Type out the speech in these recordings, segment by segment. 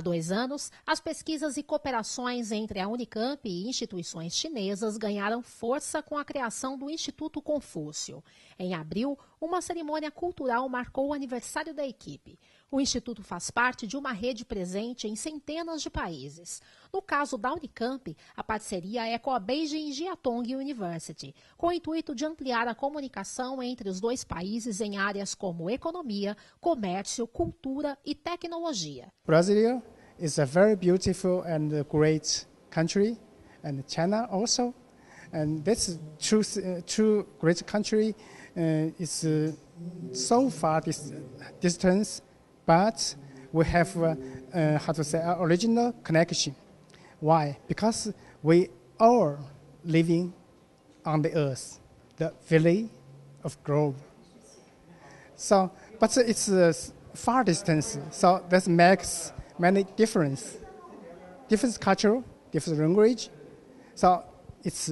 Há dois anos, as pesquisas e cooperações entre a Unicamp e instituições chinesas ganharam força com a criação do Instituto Confúcio. Em abril, uma cerimônia cultural marcou o aniversário da equipe. O Instituto faz parte de uma rede presente em centenas de países. No caso da Unicamp, a parceria é com a Beijing Jiatong University, com o intuito de ampliar a comunicação entre os dois países em áreas como economia, comércio, cultura e tecnologia. Brasil is a very beautiful and great country, and China also. And this true, true great country. Uh, is uh, so far dis distance, but we have, uh, how to say, original connection. Why? Because we all living on the earth, the valley of globe. So, but it's a far distance, so that makes many difference. Different culture, different language, so it's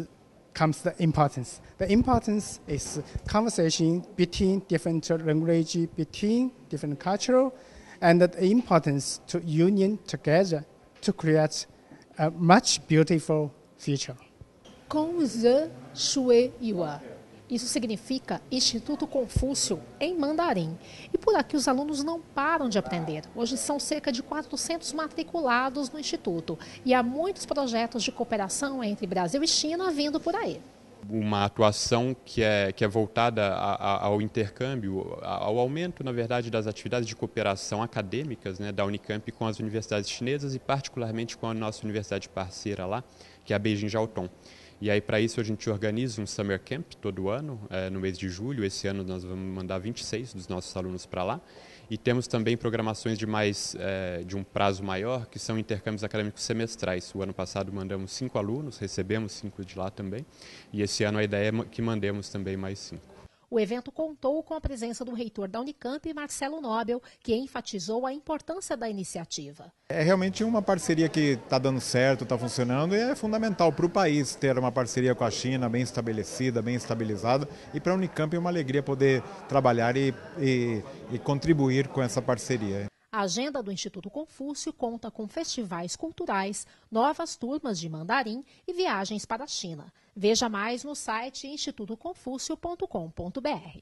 comes the importance. The importance is conversation between different language, between different culture, and the importance to union together to create a much beautiful future. Isso significa Instituto Confúcio em mandarim. E por aqui os alunos não param de aprender. Hoje são cerca de 400 matriculados no Instituto e há muitos projetos de cooperação entre Brasil e China vindo por aí uma atuação que é, que é voltada a, a, ao intercâmbio, ao aumento, na verdade, das atividades de cooperação acadêmicas né, da Unicamp com as universidades chinesas e, particularmente, com a nossa universidade parceira lá, que é a Beijing Jiaotong. E aí, para isso, a gente organiza um summer camp todo ano, é, no mês de julho. Esse ano nós vamos mandar 26 dos nossos alunos para lá. E temos também programações de mais é, de um prazo maior, que são intercâmbios acadêmicos semestrais. O ano passado mandamos cinco alunos, recebemos cinco de lá também. E esse ano a ideia é que mandemos também mais cinco. O evento contou com a presença do reitor da Unicamp, Marcelo Nobel, que enfatizou a importância da iniciativa. É realmente uma parceria que está dando certo, está funcionando e é fundamental para o país ter uma parceria com a China bem estabelecida, bem estabilizada e para a Unicamp é uma alegria poder trabalhar e, e, e contribuir com essa parceria. A agenda do Instituto Confúcio conta com festivais culturais, novas turmas de mandarim e viagens para a China. Veja mais no site institutoconfúcio.com.br.